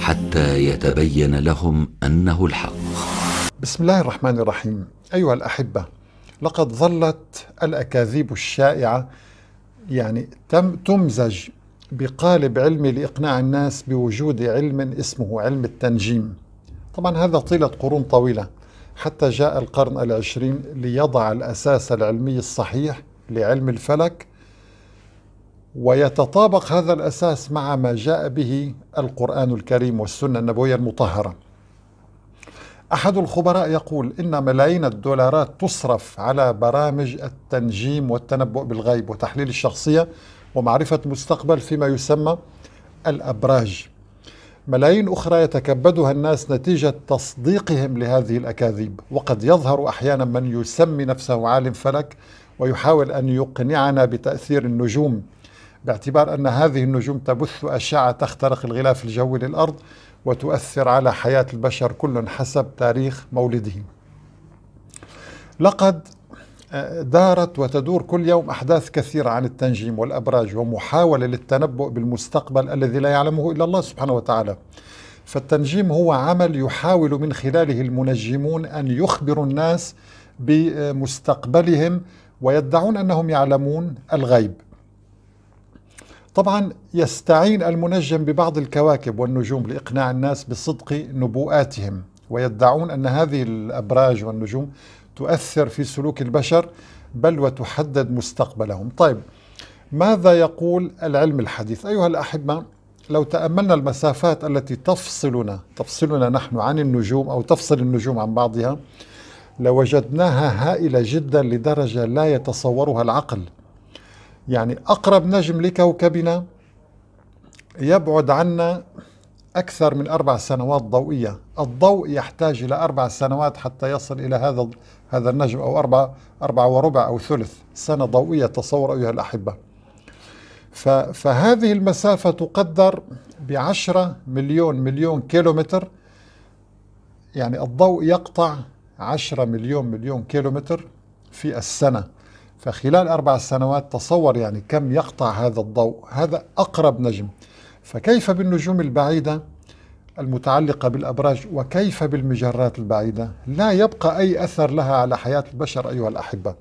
حتى يتبين لهم انه الحق. بسم الله الرحمن الرحيم، ايها الاحبه، لقد ظلت الاكاذيب الشائعه يعني تم تمزج بقالب علمي لاقناع الناس بوجود علم اسمه علم التنجيم. طبعا هذا طيله قرون طويله حتى جاء القرن العشرين ليضع الاساس العلمي الصحيح لعلم الفلك ويتطابق هذا الاساس مع ما جاء به القران الكريم والسنه النبويه المطهره. احد الخبراء يقول ان ملايين الدولارات تصرف على برامج التنجيم والتنبؤ بالغيب وتحليل الشخصيه ومعرفه مستقبل فيما يسمى الابراج. ملايين اخرى يتكبدها الناس نتيجه تصديقهم لهذه الاكاذيب، وقد يظهر احيانا من يسمي نفسه عالم فلك ويحاول ان يقنعنا بتاثير النجوم باعتبار أن هذه النجوم تبث أشعة تخترق الغلاف الجوي للأرض وتؤثر على حياة البشر كل حسب تاريخ مولدهم لقد آه، دارت وتدور كل يوم أحداث كثيرة عن التنجيم والأبراج ومحاولة للتنبؤ بالمستقبل الذي لا يعلمه إلا الله سبحانه وتعالى فالتنجيم هو عمل يحاول من خلاله المنجمون أن يخبروا الناس بمستقبلهم ويدعون أنهم يعلمون الغيب طبعا يستعين المنجم ببعض الكواكب والنجوم لإقناع الناس بصدق نبوءاتهم ويدعون أن هذه الأبراج والنجوم تؤثر في سلوك البشر بل وتحدد مستقبلهم طيب ماذا يقول العلم الحديث أيها الأحبة لو تأملنا المسافات التي تفصلنا تفصلنا نحن عن النجوم أو تفصل النجوم عن بعضها لوجدناها هائلة جدا لدرجة لا يتصورها العقل يعني أقرب نجم لكوكبنا يبعد عنا أكثر من أربع سنوات ضوئية الضوء يحتاج إلى أربع سنوات حتى يصل إلى هذا هذا النجم أو أربع, أربع وربع أو ثلث سنة ضوئية تصور أيها الأحبة فهذه المسافة تقدر بعشرة مليون مليون كيلومتر يعني الضوء يقطع عشرة مليون مليون كيلومتر في السنة فخلال أربع سنوات تصور يعني كم يقطع هذا الضوء هذا أقرب نجم فكيف بالنجوم البعيدة المتعلقة بالأبراج وكيف بالمجرات البعيدة لا يبقى أي أثر لها على حياة البشر أيها الأحبة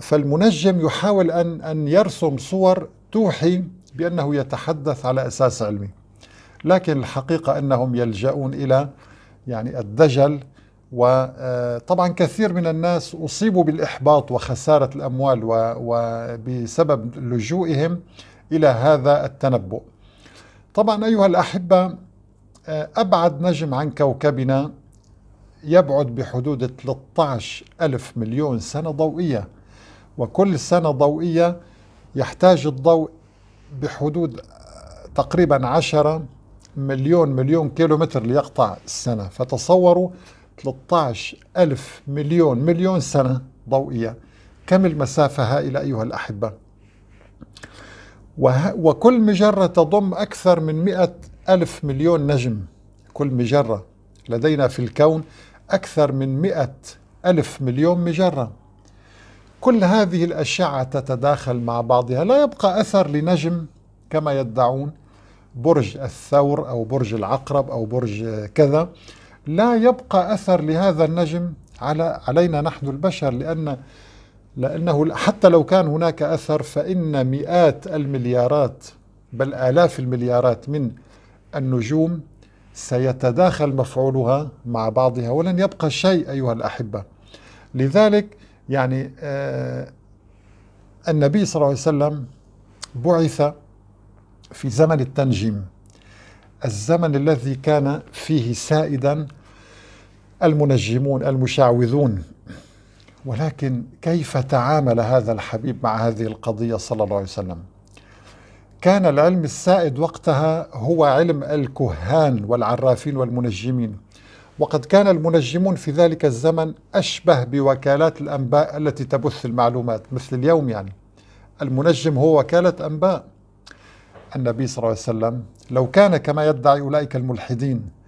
فالمنجم يحاول أن, أن يرسم صور توحي بأنه يتحدث على أساس علمي لكن الحقيقة أنهم يلجؤون إلى يعني الدجل وطبعا كثير من الناس أصيبوا بالإحباط وخسارة الأموال وبسبب لجوئهم إلى هذا التنبؤ طبعا أيها الأحبة آه، أبعد نجم عن كوكبنا يبعد بحدود 13 ألف مليون سنة ضوئية وكل سنة ضوئية يحتاج الضوء بحدود تقريبا 10 مليون مليون كيلومتر ليقطع السنة فتصوروا 13 ألف مليون مليون سنة ضوئية كم المسافة هائلة أيها الأحبة وكل مجرة تضم أكثر من 100 ألف مليون نجم كل مجرة لدينا في الكون أكثر من 100 ألف مليون مجرة كل هذه الأشعة تتداخل مع بعضها لا يبقى أثر لنجم كما يدعون برج الثور أو برج العقرب أو برج كذا لا يبقى أثر لهذا النجم على علينا نحن البشر لأن لأنه حتى لو كان هناك أثر فإن مئات المليارات بل آلاف المليارات من النجوم سيتداخل مفعولها مع بعضها ولن يبقى شيء أيها الأحبة لذلك يعني آه النبي صلى الله عليه وسلم بعث في زمن التنجيم الزمن الذي كان فيه سائدا المنجمون المشعوذون ولكن كيف تعامل هذا الحبيب مع هذه القضيه صلى الله عليه وسلم كان العلم السائد وقتها هو علم الكهان والعرافين والمنجمين وقد كان المنجمون في ذلك الزمن اشبه بوكالات الانباء التي تبث المعلومات مثل اليوم يعني المنجم هو وكاله انباء النبي صلى الله عليه وسلم لو كان كما يدعي اولئك الملحدين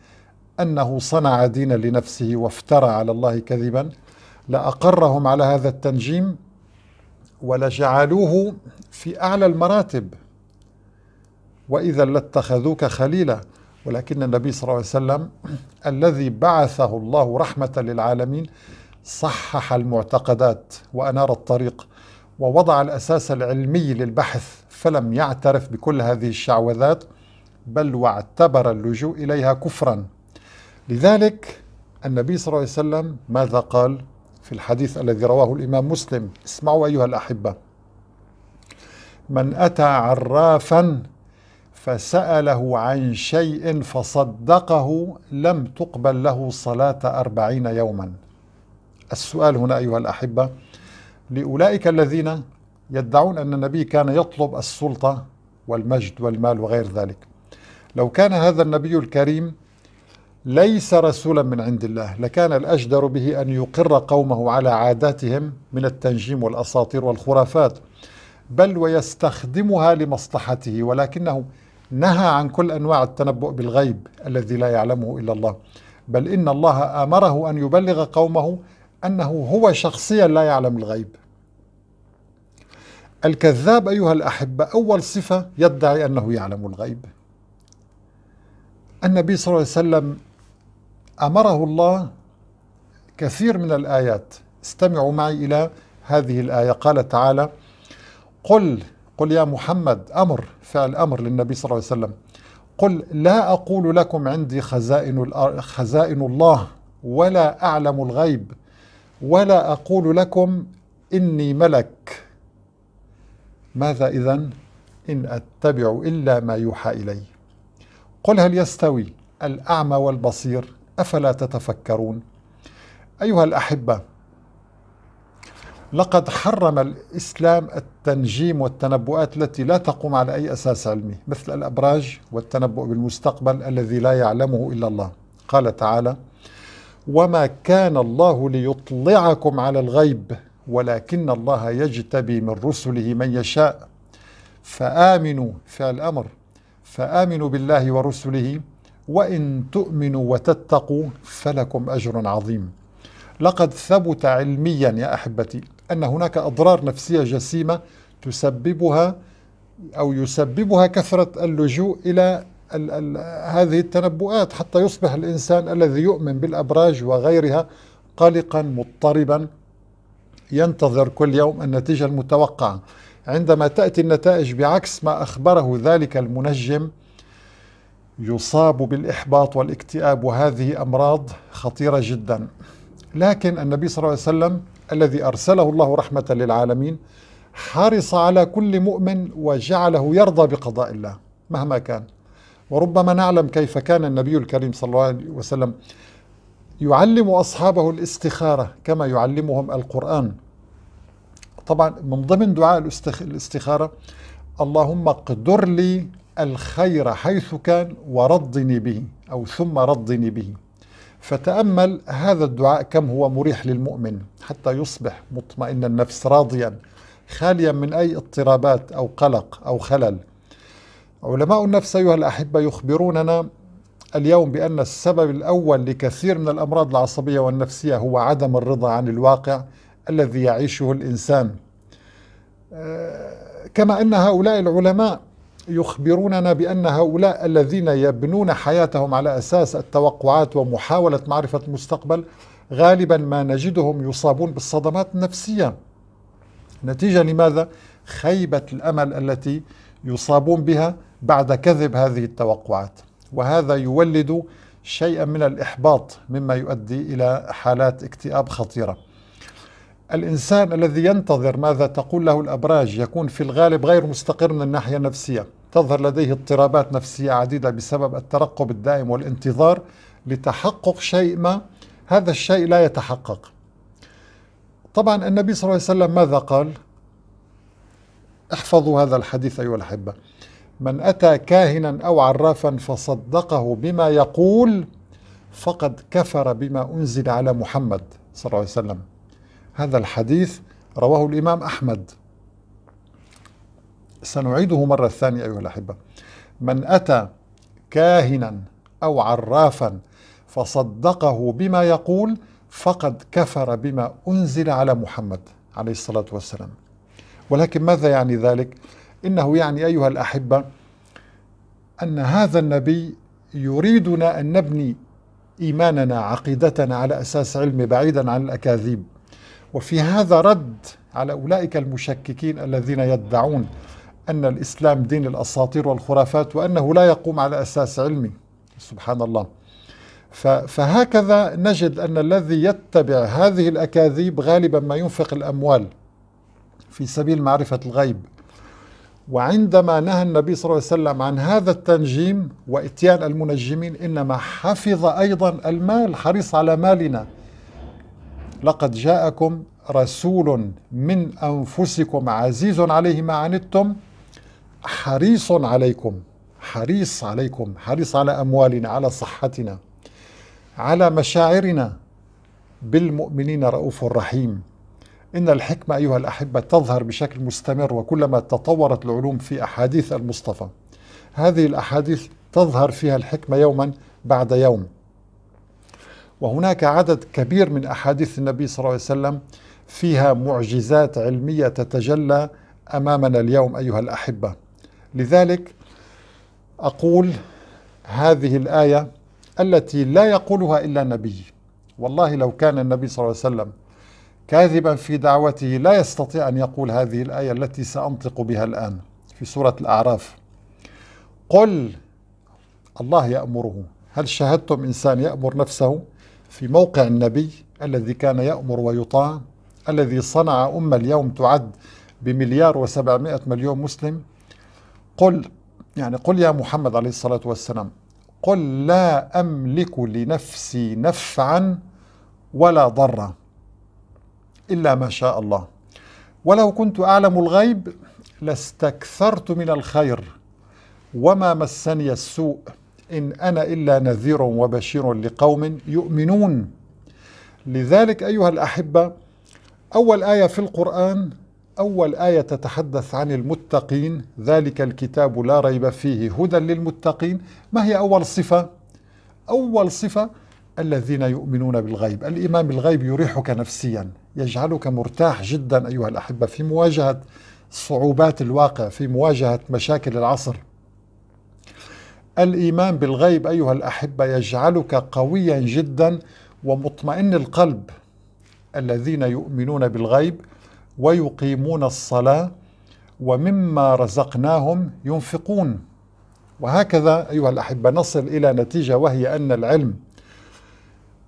أنه صنع دينا لنفسه وافترى على الله كذبا لأقرهم على هذا التنجيم ولجعلوه في أعلى المراتب وإذا لاتخذوك خليلا ولكن النبي صلى الله عليه وسلم الذي بعثه الله رحمة للعالمين صحح المعتقدات وأنار الطريق ووضع الأساس العلمي للبحث فلم يعترف بكل هذه الشعوذات بل واعتبر اللجوء إليها كفرا لذلك النبي صلى الله عليه وسلم ماذا قال في الحديث الذي رواه الإمام مسلم اسمعوا أيها الأحبة من أتى عرافا فسأله عن شيء فصدقه لم تقبل له صلاة أربعين يوما السؤال هنا أيها الأحبة لأولئك الذين يدعون أن النبي كان يطلب السلطة والمجد والمال وغير ذلك لو كان هذا النبي الكريم ليس رسولا من عند الله لكان الأجدر به أن يقر قومه على عاداتهم من التنجيم والأساطير والخرافات بل ويستخدمها لمصلحته ولكنه نهى عن كل أنواع التنبؤ بالغيب الذي لا يعلمه إلا الله بل إن الله أمره أن يبلغ قومه أنه هو شخصيا لا يعلم الغيب الكذاب أيها الأحبة أول صفة يدعي أنه يعلم الغيب النبي صلى الله عليه وسلم امره الله كثير من الايات استمعوا معي الى هذه الايه قال تعالى قل قل يا محمد امر فعل امر للنبي صلى الله عليه وسلم قل لا اقول لكم عندي خزائن خزائن الله ولا اعلم الغيب ولا اقول لكم اني ملك ماذا اذا ان اتبع الا ما يوحى الي قل هل يستوي الاعمى والبصير افلا تتفكرون ايها الاحبه لقد حرم الاسلام التنجيم والتنبؤات التي لا تقوم على اي اساس علمي مثل الابراج والتنبؤ بالمستقبل الذي لا يعلمه الا الله قال تعالى وما كان الله ليطلعكم على الغيب ولكن الله يجتبي من رسله من يشاء فامنوا فعل امر فامنوا بالله ورسله وإن تؤمنوا وتتقوا فلكم أجر عظيم لقد ثبت علميا يا أحبتي أن هناك أضرار نفسية جسيمة تسببها أو يسببها كثرة اللجوء إلى الـ الـ هذه التنبؤات حتى يصبح الإنسان الذي يؤمن بالأبراج وغيرها قلقا مضطربا ينتظر كل يوم النتيجة المتوقعة عندما تأتي النتائج بعكس ما أخبره ذلك المنجم يصاب بالإحباط والاكتئاب وهذه أمراض خطيرة جدا لكن النبي صلى الله عليه وسلم الذي أرسله الله رحمة للعالمين حرص على كل مؤمن وجعله يرضى بقضاء الله مهما كان وربما نعلم كيف كان النبي الكريم صلى الله عليه وسلم يعلم أصحابه الاستخارة كما يعلمهم القرآن طبعا من ضمن دعاء الاستخارة اللهم اقدر لي الخير حيث كان ورضني به أو ثم رضني به فتأمل هذا الدعاء كم هو مريح للمؤمن حتى يصبح مطمئن النفس راضيا خاليا من أي اضطرابات أو قلق أو خلل علماء النفس أيها الأحبة يخبروننا اليوم بأن السبب الأول لكثير من الأمراض العصبية والنفسية هو عدم الرضا عن الواقع الذي يعيشه الإنسان آه، كما أن هؤلاء العلماء يخبروننا بأن هؤلاء الذين يبنون حياتهم على أساس التوقعات ومحاولة معرفة المستقبل غالبا ما نجدهم يصابون بالصدمات النفسية نتيجة لماذا؟ خيبة الأمل التي يصابون بها بعد كذب هذه التوقعات وهذا يولد شيئا من الإحباط مما يؤدي إلى حالات اكتئاب خطيرة الإنسان الذي ينتظر ماذا تقول له الأبراج يكون في الغالب غير مستقر من الناحية النفسية تظهر لديه اضطرابات نفسية عديدة بسبب الترقب الدائم والانتظار لتحقق شيء ما هذا الشيء لا يتحقق طبعا النبي صلى الله عليه وسلم ماذا قال احفظوا هذا الحديث أيها الأحبة من أتى كاهنا أو عرافا فصدقه بما يقول فقد كفر بما أنزل على محمد صلى الله عليه وسلم هذا الحديث رواه الإمام أحمد سنعيده مرة ثانية أيها الأحبة من أتى كاهنا أو عرافا فصدقه بما يقول فقد كفر بما أنزل على محمد عليه الصلاة والسلام ولكن ماذا يعني ذلك؟ إنه يعني أيها الأحبة أن هذا النبي يريدنا أن نبني إيماننا عقيدتنا على أساس علم بعيدا عن الأكاذيب وفي هذا رد على أولئك المشككين الذين يدعون أن الإسلام دين الأساطير والخرافات وأنه لا يقوم على أساس علمي سبحان الله فهكذا نجد أن الذي يتبع هذه الأكاذيب غالبا ما ينفق الأموال في سبيل معرفة الغيب وعندما نهى النبي صلى الله عليه وسلم عن هذا التنجيم وإتيان المنجمين إنما حفظ أيضا المال حريص على مالنا لقد جاءكم رسول من أنفسكم عزيز عليه ما عنتم حريص عليكم حريص عليكم حريص على أموالنا على صحتنا على مشاعرنا بالمؤمنين رؤوف رحيم إن الحكمة أيها الأحبة تظهر بشكل مستمر وكلما تطورت العلوم في أحاديث المصطفى هذه الأحاديث تظهر فيها الحكمة يوما بعد يوم وهناك عدد كبير من أحاديث النبي صلى الله عليه وسلم فيها معجزات علمية تتجلى أمامنا اليوم أيها الأحبة لذلك أقول هذه الآية التي لا يقولها إلا نبي والله لو كان النبي صلى الله عليه وسلم كاذبا في دعوته لا يستطيع أن يقول هذه الآية التي سأنطق بها الآن في سورة الأعراف قل الله يأمره هل شاهدتم إنسان يأمر نفسه في موقع النبي الذي كان يأمر ويطاع الذي صنع أمة اليوم تعد بمليار وسبعمائة مليون مسلم قل يعني قل يا محمد عليه الصلاة والسلام قل لا أملك لنفسي نفعا ولا ضرا إلا ما شاء الله ولو كنت أعلم الغيب لاستكثرت من الخير وما مسني السوء إن أنا إلا نذير وبشير لقوم يؤمنون لذلك أيها الأحبة أول آية في القرآن أول آية تتحدث عن المتقين ذلك الكتاب لا ريب فيه هدى للمتقين ما هي أول صفة؟ أول صفة الذين يؤمنون بالغيب الإمام الغيب يريحك نفسيا يجعلك مرتاح جدا أيها الأحبة في مواجهة صعوبات الواقع في مواجهة مشاكل العصر الايمان بالغيب ايها الاحبه يجعلك قويا جدا ومطمئن القلب الذين يؤمنون بالغيب ويقيمون الصلاه ومما رزقناهم ينفقون وهكذا ايها الاحبه نصل الى نتيجه وهي ان العلم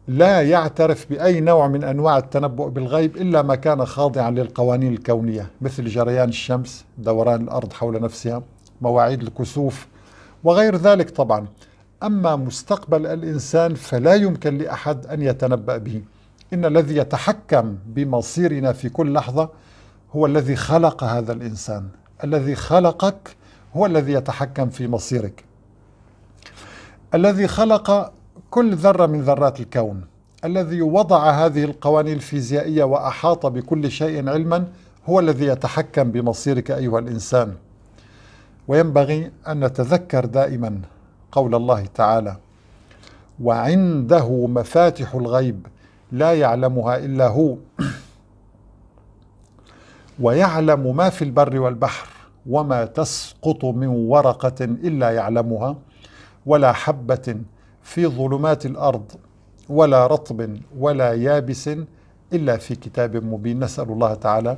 لا يعترف باي نوع من انواع التنبؤ بالغيب الا ما كان خاضعا للقوانين الكونيه مثل جريان الشمس دوران الارض حول نفسها مواعيد الكسوف وغير ذلك طبعا أما مستقبل الإنسان فلا يمكن لأحد أن يتنبأ به إن الذي يتحكم بمصيرنا في كل لحظة هو الذي خلق هذا الإنسان الذي خلقك هو الذي يتحكم في مصيرك الذي خلق كل ذرة من ذرات الكون الذي وضع هذه القوانين الفيزيائية وأحاط بكل شيء علما هو الذي يتحكم بمصيرك أيها الإنسان وينبغي أن نتذكر دائما قول الله تعالى وعنده مفاتح الغيب لا يعلمها إلا هو ويعلم ما في البر والبحر وما تسقط من ورقة إلا يعلمها ولا حبة في ظلمات الأرض ولا رطب ولا يابس إلا في كتاب مبين نسأل الله تعالى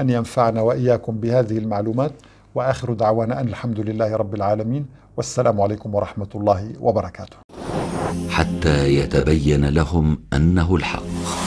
أن ينفعنا وإياكم بهذه المعلومات واخر دعوانا ان الحمد لله رب العالمين والسلام عليكم ورحمه الله وبركاته. حتى يتبين لهم انه الحق.